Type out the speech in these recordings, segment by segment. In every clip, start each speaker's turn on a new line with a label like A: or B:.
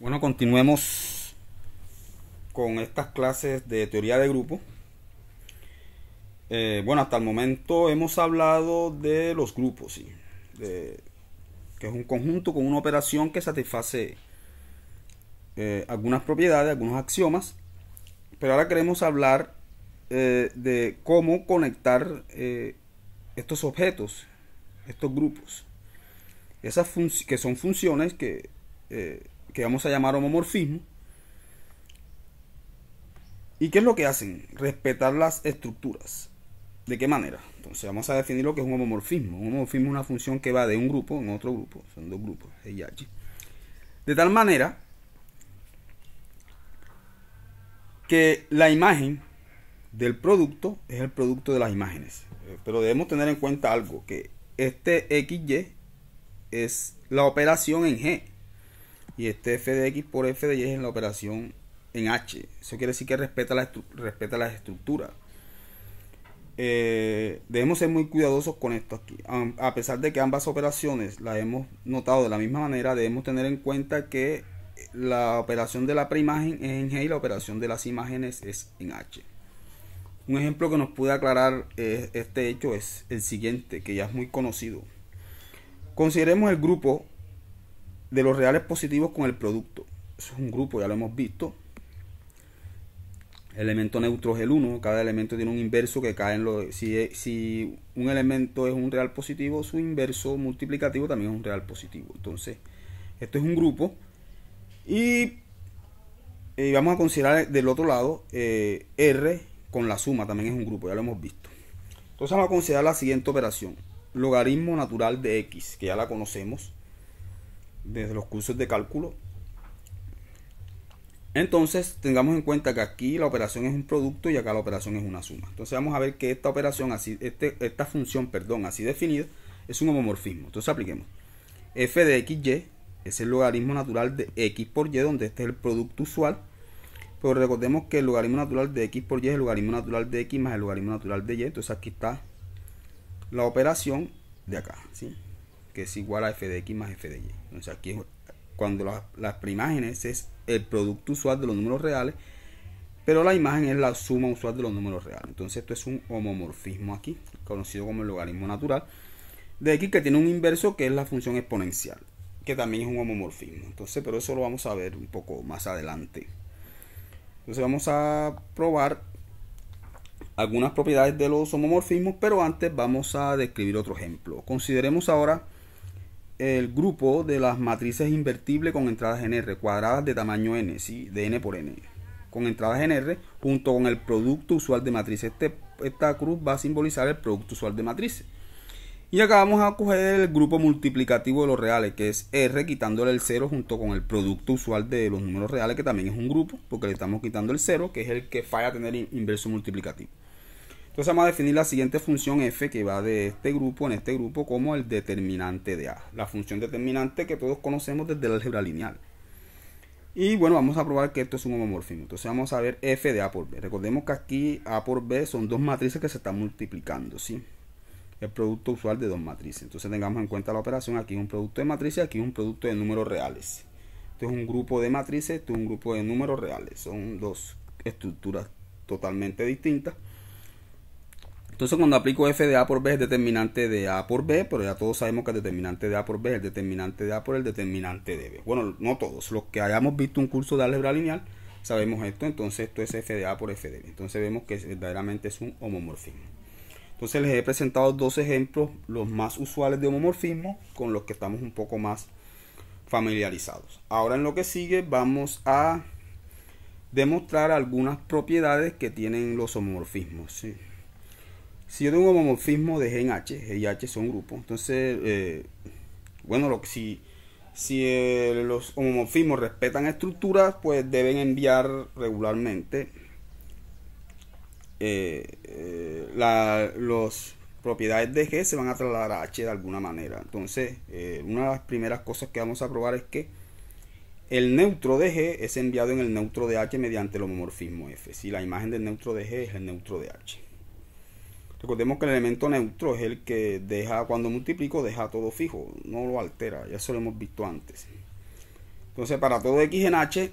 A: Bueno, continuemos con estas clases de teoría de grupo. Eh, bueno, hasta el momento hemos hablado de los grupos, ¿sí? que es un conjunto con una operación que satisface eh, algunas propiedades, algunos axiomas. Pero ahora queremos hablar eh, de cómo conectar estos objetos, estos grupos. Esas que son funciones que que vamos a llamar homomorfismo. ¿Y qué es lo que hacen? Respetar las estructuras. ¿De qué manera? Entonces vamos a definir lo que es un homomorfismo. Un homomorfismo es una función que va de un grupo en otro grupo. Son dos grupos, y De tal manera que la imagen del producto es el producto de las imágenes. Eh, pero debemos tener en cuenta algo, que este XY es la operación en G y este f de x por f de y es en la operación en h. Eso quiere decir que respeta, la respeta las estructuras. Eh, debemos ser muy cuidadosos con esto aquí. A, pesar de que ambas operaciones las hemos notado de la misma manera, debemos tener en cuenta que la operación de la preimagen es en G y la operación de las imágenes es en H. Un ejemplo que nos puede aclarar eh, este hecho es el siguiente, que ya es muy conocido. Consideremos el grupo de los reales positivos con el producto. Eso es un grupo, ya lo hemos visto. Elemento neutro es el 1, cada elemento tiene un inverso que cae en lo... Si, e, si un elemento es un real positivo, su inverso multiplicativo también es un real positivo. Entonces, esto es un grupo. Y eh, vamos a considerar del otro lado eh, R con la suma, también es un grupo, ya lo hemos visto. Entonces vamos a considerar la siguiente operación. Logaritmo natural de X, que ya la conocemos desde los cursos de cálculo. Entonces, tengamos en cuenta que aquí la operación es un producto y acá la operación es una suma. Entonces, vamos a ver que esta operación, así, este, esta función, perdón, así definida, es un homomorfismo. Entonces, apliquemos. f de xy es el logaritmo natural de x por y, donde este es el producto usual. Pero recordemos que el logaritmo natural de x por y es el logaritmo natural de x más el logaritmo natural de y. Entonces, aquí está la operación de acá. ¿sí? que es igual a f de x más f de y. Entonces aquí cuando las, las primágenes es el producto usual de los números reales, pero la imagen es la suma usual de los números reales. Entonces esto es un homomorfismo aquí, conocido como el logaritmo natural de x que tiene un inverso que es la función exponencial, que también es un homomorfismo. Entonces, pero eso lo vamos a ver un poco más adelante. Entonces vamos a probar algunas propiedades de los homomorfismos, pero antes vamos a describir otro ejemplo. Consideremos ahora el grupo de las matrices invertibles con entradas en R, cuadradas de tamaño n, ¿sí? de n por n, con entradas en R, junto con el producto usual de matrices. Este, esta cruz va a simbolizar el producto usual de matrices. Y acá vamos a coger el grupo multiplicativo de los reales, que es R, quitándole el 0 junto con el producto usual de los números reales, que también es un grupo, porque le estamos quitando el 0, que es el que falla tener inverso multiplicativo. Entonces vamos a definir la siguiente función f que va de este grupo en este grupo como el determinante de A. La función determinante que todos conocemos desde el álgebra lineal. Y bueno, vamos a probar que esto es un homomorfismo. Entonces vamos a ver f de A por B. Recordemos que aquí A por B son dos matrices que se están multiplicando, ¿sí? El producto usual de dos matrices. Entonces tengamos en cuenta la operación. Aquí es un producto de matrices, aquí es un producto de números reales. Esto es un grupo de matrices, esto es un grupo de números reales. Son dos estructuras totalmente distintas. Entonces cuando aplico f de A por B es determinante de A por B, pero ya todos sabemos que el determinante de A por B es el determinante de A por el determinante de B. Bueno, no todos, los que hayamos visto un curso de álgebra lineal sabemos esto, entonces esto es f de A por f de B. Entonces vemos que verdaderamente es un homomorfismo. Entonces les he presentado dos ejemplos, los más usuales de homomorfismo, con los que estamos un poco más familiarizados. Ahora en lo que sigue vamos a demostrar algunas propiedades que tienen los homomorfismos si yo tengo un homomorfismo de G en H, G y H son grupos, entonces, eh, bueno, si, eh, los homomorfismos respetan estructuras, pues deben enviar regularmente eh, las propiedades de G se van a trasladar a H de alguna manera. Entonces, una de las primeras cosas que vamos a probar es que el neutro de G es enviado en el neutro de H mediante el homomorfismo F. Si la imagen del neutro de G es el neutro de H. Recordemos que el elemento neutro es el que deja, cuando multiplico, deja todo fijo, no lo altera, ya eso lo hemos visto antes. Entonces, para todo x en h,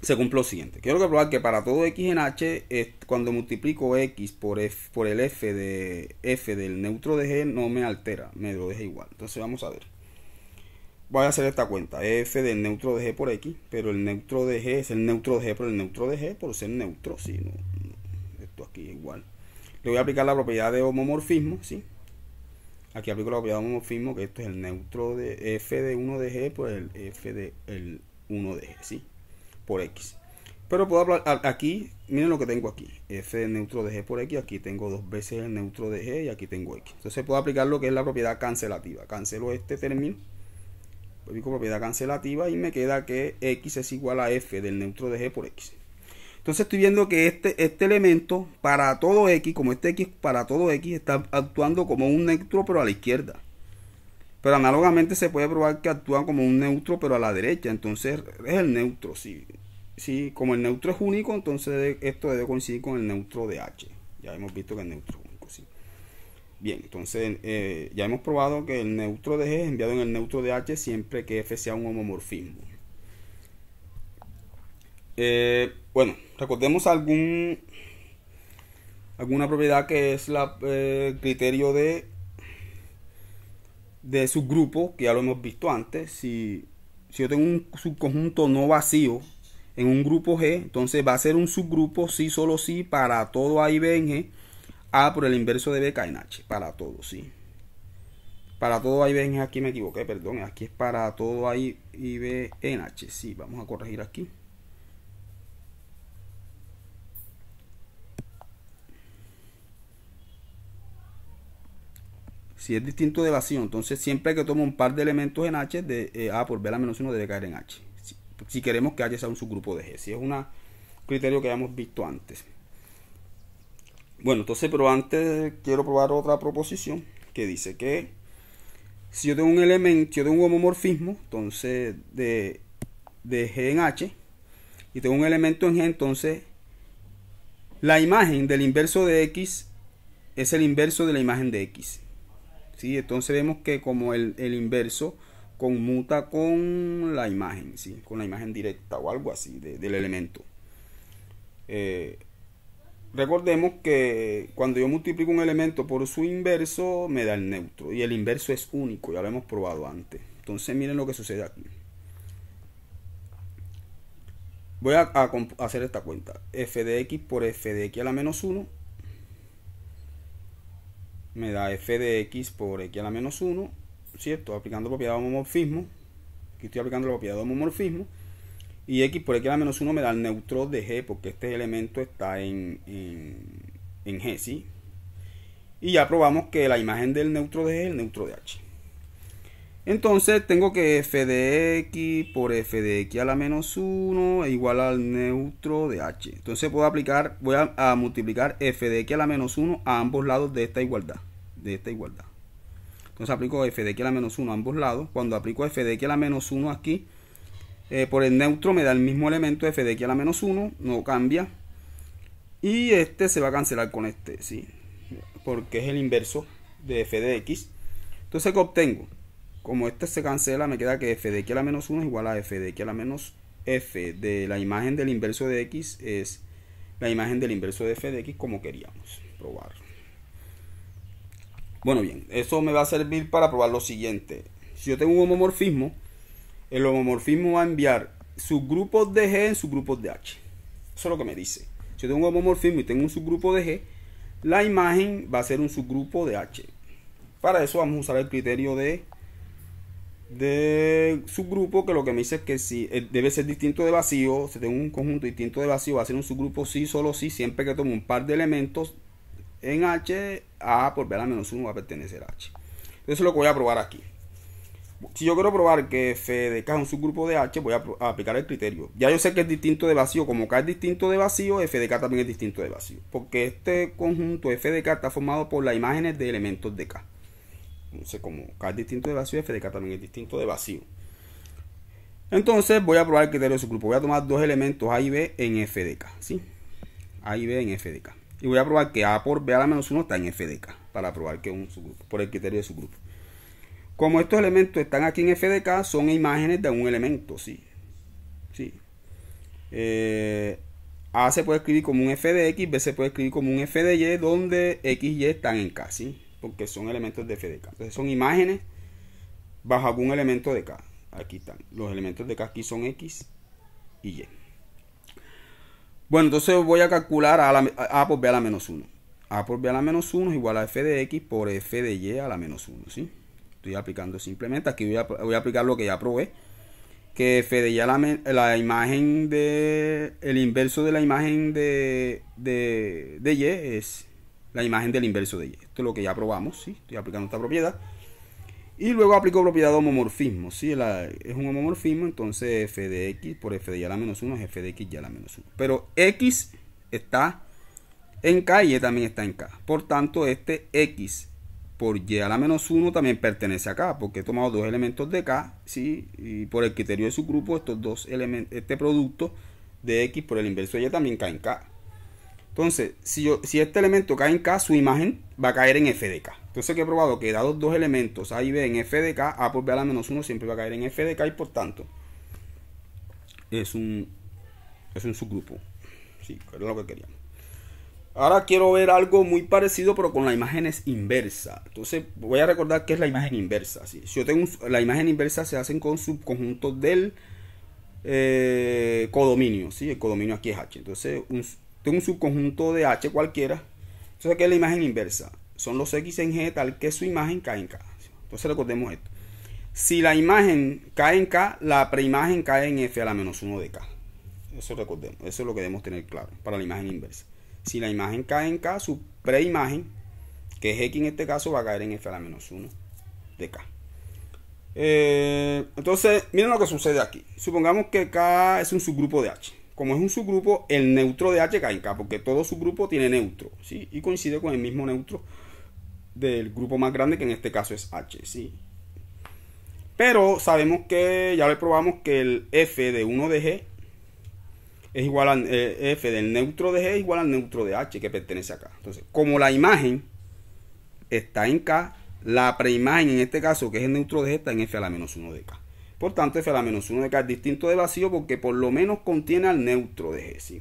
A: se cumple lo siguiente. Quiero que probar que para todo x en h, cuando multiplico x por, por el f, de, f del neutro de g, no me altera, me lo deja igual. Entonces, vamos a ver. Voy a hacer esta cuenta, f del neutro de g por x, pero el neutro de g es el neutro de g por el neutro de g por ser neutro, si esto aquí es igual voy a aplicar la propiedad de homomorfismo, ¿sí? Aquí aplico la propiedad de homomorfismo, que esto es el neutro de f de 1 de g por pues el f de el 1 de g, ¿sí? Por x. Pero puedo hablar aquí, miren lo que tengo aquí, f de neutro de g por x, aquí tengo dos veces el neutro de g y aquí tengo x. Entonces puedo aplicar lo que es la propiedad cancelativa. Cancelo este término, aplico propiedad cancelativa y me queda que x es igual a f del neutro de g por x. Entonces estoy viendo que este, este elemento para todo x, como este x para todo x, está actuando como un neutro pero a la izquierda. Pero análogamente se puede probar que actúa como un neutro pero a la derecha. Entonces es el neutro. Si, si como el neutro es único, entonces esto debe coincidir con el neutro de h. Ya hemos visto que el neutro es único. Sí. Bien, entonces eh, ya hemos probado que el neutro de g es enviado en el neutro de h siempre que f sea un homomorfismo. Eh, bueno, recordemos algún alguna propiedad que es la eh, criterio de de subgrupo, que ya lo hemos visto antes. Si, si yo tengo un subconjunto no vacío en un grupo G, entonces va a ser un subgrupo si, solo si, para todo A y B en G. A por el inverso de B en H, para todo, sí. Para todo A y B en G, aquí me equivoqué, perdón, aquí es para todo A y B en H, sí, vamos a corregir aquí. Si es distinto de vacío, entonces siempre que tomo un par de elementos en H, de eh, A por B a menos 1 debe caer en H. Si, queremos que H sea un subgrupo de G. Si es un criterio que hayamos visto antes. Bueno, entonces, pero antes quiero probar otra proposición que dice que si yo tengo un elemento, si yo tengo un homomorfismo, entonces de, de G en H, y tengo un elemento en G, entonces la imagen del inverso de X es el inverso de la imagen de X. Entonces vemos que como el, inverso conmuta con la imagen, con la imagen directa o algo así del elemento. Eh, recordemos que cuando yo multiplico un elemento por su inverso me da el neutro y el inverso es único, ya lo hemos probado antes. Entonces miren lo que sucede aquí. Voy a, hacer esta cuenta. f de x por f de x a la menos 1 me da f de x por x a la menos 1, ¿cierto? Aplicando propiedad de homomorfismo, aquí estoy aplicando la propiedad de homomorfismo, y x por x a la menos 1 me da el neutro de g, porque este elemento está en, en, g, ¿sí? Y ya probamos que la imagen del neutro de g es el neutro de h. Entonces tengo que f de x por f de x a la menos 1 es igual al neutro de h. Entonces puedo aplicar, voy a, a multiplicar f de x a la menos 1 a ambos lados de esta igualdad de esta igualdad. Entonces aplico f de x a la menos 1 a ambos lados. Cuando aplico f de x a la menos 1 aquí, eh, por el neutro me da el mismo elemento f de x a la menos 1, no cambia. Y este se va a cancelar con este, ¿sí? Porque es el inverso de f de x. Entonces, ¿qué obtengo? Como este se cancela, me queda que f de x a la menos 1 es igual a f de x a la menos f de la imagen del inverso de x es la imagen del inverso de f de x como queríamos probar. Bueno, bien, eso me va a servir para probar lo siguiente. Si yo tengo un homomorfismo, el homomorfismo va a enviar subgrupos de G en subgrupos de H. Eso es lo que me dice. Si yo tengo un homomorfismo y tengo un subgrupo de G, la imagen va a ser un subgrupo de H. Para eso vamos a usar el criterio de, de subgrupo, que lo que me dice es que si eh, debe ser distinto de vacío, si tengo un conjunto distinto de vacío, va a ser un subgrupo sí, solo sí, siempre que tome un par de elementos en H, A por B a la menos 1 va a pertenecer a H. Eso lo que voy a probar aquí. Si yo quiero probar que f de K es un subgrupo de H, voy a, aplicar el criterio. Ya yo sé que es distinto de vacío. Como K es distinto de vacío, f de K también es distinto de vacío. Porque este conjunto f de K está formado por las imágenes de elementos de K. Entonces, como K es distinto de vacío, f de K también es distinto de vacío. Entonces, voy a probar el criterio de subgrupo. Voy a tomar dos elementos A y B en f de K. ¿sí? A y B en f de K y voy a probar que A por B a la menos 1 está en f de K para probar que un por el criterio de subgrupo. Como estos elementos están aquí en f de K, son imágenes de un elemento, sí. sí. Eh, a se puede escribir como un f de X, B se puede escribir como un f de Y, donde X y Y están en K, ¿sí? Porque son elementos de f de K. Entonces son imágenes bajo algún elemento de K. Aquí están. Los elementos de K aquí son X y Y. Bueno, entonces voy a calcular a, la, a, por b a la menos 1. a por b a la menos 1 es igual a f de x por f de y a la menos 1, ¿sí? Estoy aplicando simplemente, aquí voy a, aplicar lo que ya probé, que f de y a la, la imagen de, el inverso de la imagen de, de, de y es la imagen del inverso de y. Esto es lo que ya probamos, ¿sí? Estoy aplicando esta propiedad. Y luego aplico propiedad de homomorfismo. Si es un homomorfismo, entonces f de x por f de y a la menos 1 es f de x y a la menos 1. Pero x está en k y y e también está en k. Por tanto, este x por y a la menos 1 también pertenece a k, porque he tomado dos elementos de k, ¿sí? y por el criterio de su grupo, estos dos elementos, este producto de x por el inverso de y también cae en k. Entonces, si, si este elemento cae en K, su imagen va a caer en f de K. Entonces, que he probado que dados dos elementos A y B en f de K, A por B a la menos 1 siempre va a caer en f de K y por tanto es un, es un subgrupo. Sí, era lo que queríamos. Ahora quiero ver algo muy parecido, pero con la imagen es inversa. Entonces, voy a recordar qué es la imagen inversa. Si yo tengo la imagen inversa se hacen con subconjuntos del eh, codominio. El codominio aquí es H. Entonces, un, un subconjunto de H cualquiera. Entonces, ¿qué es la imagen inversa? Son los X en G tal que su imagen cae en K. Entonces, recordemos esto. Si la imagen cae en K, la preimagen cae en F a la menos 1 de K. Eso recordemos, eso es lo que debemos tener claro para la imagen inversa. Si la imagen cae en K, su preimagen, que es X en este caso, va a caer en F a la menos 1 de K. Eh, entonces, miren lo que sucede aquí. Supongamos que K es un subgrupo de H como es un subgrupo, el neutro de H cae en K, porque todo subgrupo tiene neutro, ¿sí? Y coincide con el mismo neutro del grupo más grande, que en este caso es H, ¿sí? Pero sabemos que, ya le probamos que el F de 1 de G es igual al eh, F del neutro de G es igual al neutro de H que pertenece acá. Entonces, como la imagen está en K, la preimagen en este caso, que es el neutro de G, está en F a la menos 1 de K. Por tanto, F a la menos 1 de K es distinto de vacío porque por lo menos contiene al neutro de G.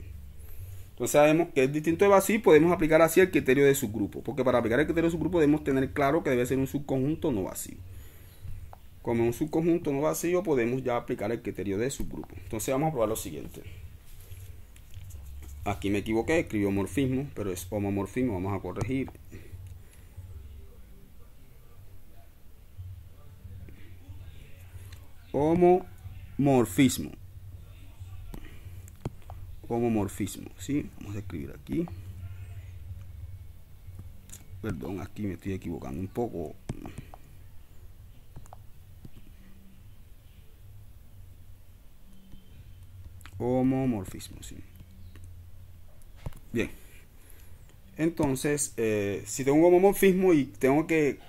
A: Entonces sabemos que es distinto de vacío y podemos aplicar así el criterio de subgrupo. Porque para aplicar el criterio de subgrupo debemos tener claro que debe ser un subconjunto no vacío. Como un subconjunto no vacío podemos ya aplicar el criterio de subgrupo. Entonces vamos a probar lo siguiente. Aquí me equivoqué, escribió morfismo, pero es homomorfismo, vamos a corregir. homomorfismo. Homomorfismo, ¿sí? Vamos a escribir aquí. Perdón, aquí me estoy equivocando un poco. Homomorfismo, ¿sí? Bien. Entonces, eh, si tengo un homomorfismo y tengo que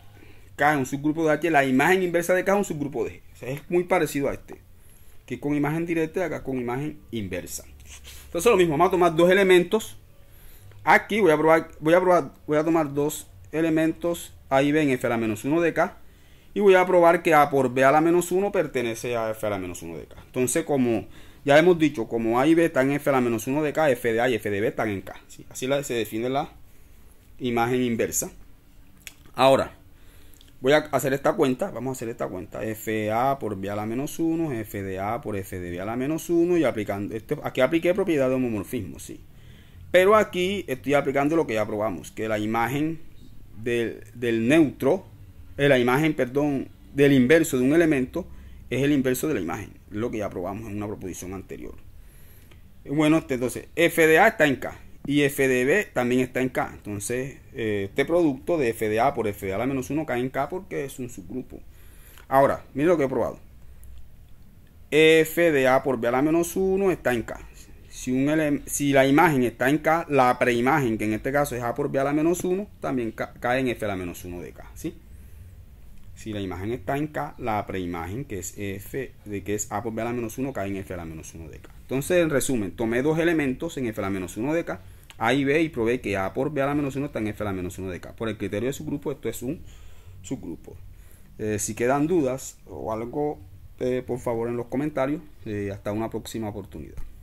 A: K es un subgrupo de H, la imagen inversa de K es un subgrupo de G es muy parecido a este. Que con imagen directa y acá con imagen inversa. Entonces lo mismo, vamos a tomar dos elementos. Aquí voy a probar, voy a probar, voy a tomar dos elementos. Ahí en f a la menos 1 de k. Y voy a probar que a por b a la menos 1 pertenece a f a la menos 1 de k. Entonces como ya hemos dicho, como a y b están en f a la menos 1 de k, f de a y f de b están en k. Así se define la imagen inversa. Ahora, Voy a hacer esta cuenta, vamos a hacer esta cuenta. FA por B a la menos 1, FDA por F de B a la menos 1 y aplicando, aquí apliqué propiedad de homomorfismo, sí. Pero aquí estoy aplicando lo que ya probamos, que la imagen del, neutro, eh, la imagen, perdón, del inverso de un elemento es el inverso de la imagen, lo que ya probamos en una proposición anterior. Bueno, entonces, F FDA está en K. Y B también está en K. Entonces, eh, este producto de FDA por FDA a la menos 1 cae en K porque es un subgrupo. Ahora, mire lo que he probado. A por B a la menos 1 está en K. Si, un si la imagen está en K, la preimagen, que en este caso es A por B a la menos 1, también cae en F a la menos 1 de K. Si la imagen está en K, la preimagen, que es F, de que es A por B a la menos 1, cae en F a la menos 1 de K. Entonces, en resumen, tomé dos elementos en F a la menos 1 de K a y B y probé que A por B a la menos 1 está en F a la menos 1 de K. Por el criterio de subgrupo, esto es un subgrupo. Eh, si quedan dudas o algo, eh, por favor en los comentarios. Eh, hasta una próxima oportunidad.